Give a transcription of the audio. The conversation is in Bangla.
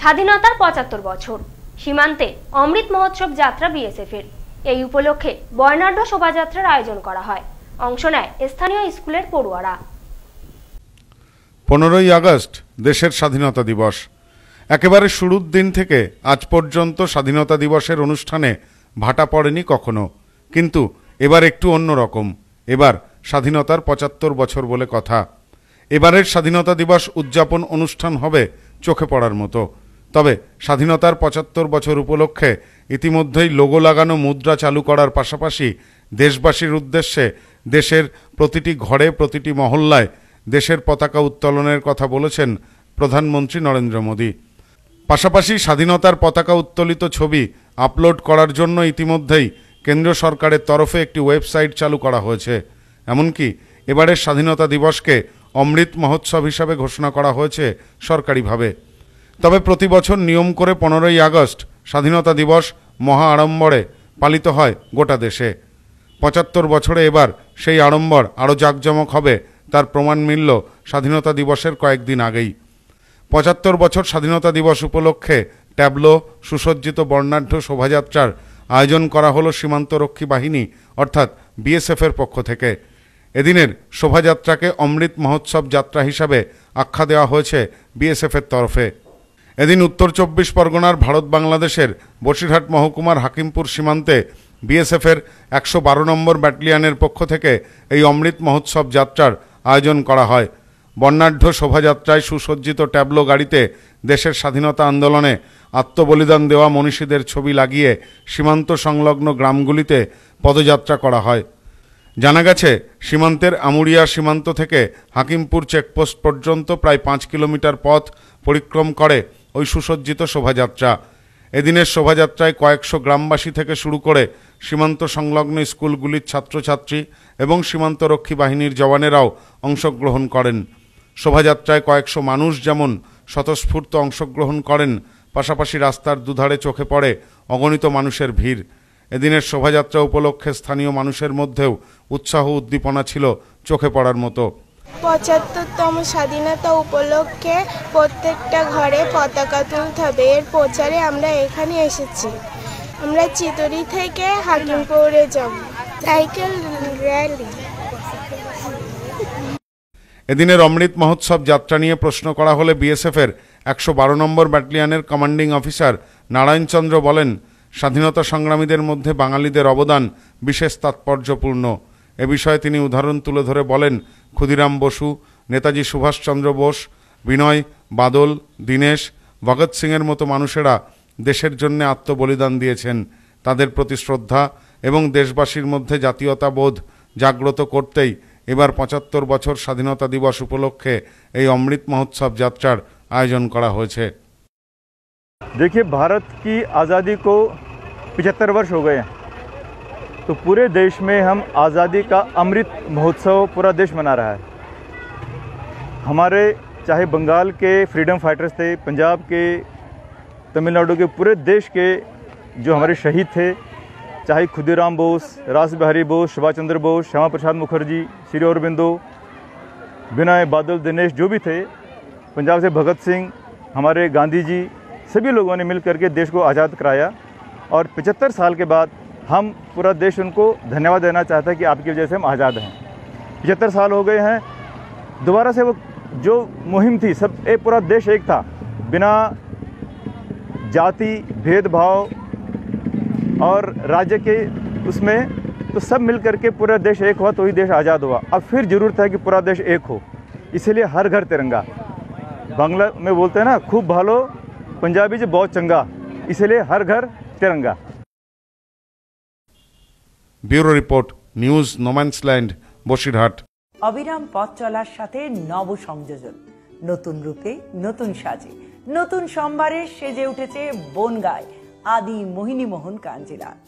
স্বাধীনতার পঁচাত্তর বছর সীমান্তে অমৃত মহোৎসব যাত্রা বিএসএফের এই উপলক্ষে বর্ণাঢ্য শোভাযাত্রার আয়োজন করা হয় অংশ নেয় স্থানীয় স্কুলের পড়ুয়ারা পনেরোই আগস্ট দেশের স্বাধীনতা দিবস একেবারে শুরুর দিন থেকে আজ পর্যন্ত স্বাধীনতা দিবসের অনুষ্ঠানে ভাটা পড়েনি কখনো কিন্তু এবার একটু অন্যরকম এবার স্বাধীনতার পঁচাত্তর বছর বলে কথা এবারের স্বাধীনতা দিবস উদযাপন অনুষ্ঠান হবে চোখে পড়ার মতো তবে স্বাধীনতার পঁচাত্তর বছর উপলক্ষে ইতিমধ্যেই লোগো লাগানো মুদ্রা চালু করার পাশাপাশি দেশবাসীর উদ্দেশ্যে দেশের প্রতিটি ঘরে প্রতিটি মহল্লায় দেশের পতাকা উত্তোলনের কথা বলেছেন প্রধানমন্ত্রী নরেন্দ্র মোদী পাশাপাশি স্বাধীনতার পতাকা উত্তোলিত ছবি আপলোড করার জন্য ইতিমধ্যেই কেন্দ্র সরকারের তরফে একটি ওয়েবসাইট চালু করা হয়েছে এমনকি এবারের স্বাধীনতা দিবসকে অমৃত মহোৎসব হিসাবে ঘোষণা করা হয়েছে সরকারিভাবে তবে প্রতি বছর নিয়ম করে পনেরোই আগস্ট স্বাধীনতা দিবস মহা আড়ম্বরে পালিত হয় গোটা দেশে পঁচাত্তর বছরে এবার সেই আড়ম্বর আরও জাঁকজমক হবে তার প্রমাণ মিলল স্বাধীনতা দিবসের কয়েকদিন আগেই পঁচাত্তর বছর স্বাধীনতা দিবস উপলক্ষে ট্যাবলো সুসজ্জিত বর্ণাঢ্য শোভাযাত্রার আয়োজন করা হলো সীমান্তরক্ষী বাহিনী অর্থাৎ বিএসএফের পক্ষ থেকে এদিনের শোভাযাত্রাকে অমৃত মহোৎসব যাত্রা হিসাবে আখ্যা দেওয়া হয়েছে বিএসএফের তরফে এদিন উত্তর চব্বিশ পরগনার ভারত বাংলাদেশের বসিরহাট মহকুমার হাকিমপুর সীমান্তে বিএসএফের একশো বারো নম্বর ব্যাটালিয়ানের পক্ষ থেকে এই অমৃত মহোৎসব যাত্রার আয়োজন করা হয় বর্ণাঢ্য শোভাযাত্রায় সুসজ্জিত ট্যাবলো গাড়িতে দেশের স্বাধীনতা আন্দোলনে আত্মবলিদান দেওয়া মনীষীদের ছবি লাগিয়ে সীমান্ত সংলগ্ন গ্রামগুলিতে পদযাত্রা করা হয় জানা গেছে সীমান্তের আমুরিয়া সীমান্ত থেকে হাকিমপুর চেকপোস্ট পর্যন্ত প্রায় পাঁচ কিলোমিটার পথ পরিক্রম করে ওই সুসজ্জিত শোভাযাত্রা এদিনের শোভাযাত্রায় কয়েকশো গ্রামবাসী থেকে শুরু করে সীমান্ত সংলগ্ন স্কুলগুলির ছাত্রছাত্রী এবং সীমান্তরক্ষী বাহিনীর জওয়ানেরাও অংশগ্রহণ করেন শোভাযাত্রায় কয়েকশো মানুষ যেমন স্বতঃস্ফূর্ত অংশগ্রহণ করেন পাশাপাশি রাস্তার দুধারে চোখে পড়ে অগণিত মানুষের ভিড় এদিনের শোভাযাত্রা উপলক্ষে স্থানীয় মানুষের মধ্যেও উৎসাহ উদ্দীপনা ছিল চোখে পড়ার মতো পঁচাত্তরতম স্বাধীনতা উপলক্ষে প্রত্যেকটা ঘরে পতাকা তুলতে হবে এর প্রচারে আমরা এখানে এসেছি আমরা চিতরি থেকে হাকিমপুরে যাব সাইকেল র্যালি এদিনের অমৃত মহোৎসব যাত্রা নিয়ে প্রশ্ন করা হলে বিএসএফের একশো বারো নম্বর ব্যাটালিয়নের কমান্ডিং অফিসার নারায়ণচন্দ্র বলেন স্বাধীনতা সংগ্রামীদের মধ্যে বাঙালিদের অবদান বিশেষ তাৎপর্যপূর্ণ এ বিষয়ে তিনি উদাহরণ তুলে ধরে বলেন ক্ষুদিরাম বসু নেতাজি সুভাষচন্দ্র বোস বিনয় বাদল দীনেশ ভগৎ সিংয়ের মতো মানুষেরা দেশের জন্য আত্মবলিদান দিয়েছেন তাদের প্রতি শ্রদ্ধা এবং দেশবাসীর মধ্যে জাতীয়তাবোধ জাগ্রত করতেই এবার পঁচাত্তর বছর স্বাধীনতা দিবস উপলক্ষে এই অমৃত মহোৎসব যাত্রার আয়োজন করা হয়েছে দেখি ভারত কি আজাদি কো পঁচাত্তর বর্ষ হয়ে गए तो पूरे देश में हम आज़ादी का अमृत महोत्सव पूरा देश मना रहा है हमारे चाहे बंगाल के फ्रीडम फाइटर्स थे पंजाब के तमिलनाडु के पूरे देश के जो हमारे शहीद थे चाहे खुदीराम बोस रास बिहारी बोस सुभाष चंद्र बोस श्यामा प्रसाद मुखर्जी श्री अरबिंदो विनय बादल दिनेश जो भी थे पंजाब से भगत सिंह हमारे गांधी जी सभी लोगों ने मिल करके देश को आज़ाद कराया और 75 साल के बाद हम पूरा देश उनको धन्यवाद देना चाहता है कि आपकी वजह से हम आज़ाद हैं पचहत्तर साल हो गए हैं दोबारा से वो जो मुहिम थी सब एक पूरा देश एक था बिना जाति भेदभाव और राज्य के उसमें तो सब मिल करके पूरा देश एक हुआ तो ही देश आज़ाद हुआ अब फिर ज़रूरत है कि पूरा देश एक हो इसीलिए हर घर तिरंगा बांग्ला में बोलते हैं ना खूब भालो पंजाबी जी बहुत चंगा इसलिए Har Ghar Tiranga bureau report news no man's land Basirhat অবিরাম পথ চলার সাথে নব সংযোজন নতুন রূপে নতুন সাজে নতুন সোমবারে সেজে উঠেছে বনগায় আদি মোহিনী মোহন কাঞ্জিলাল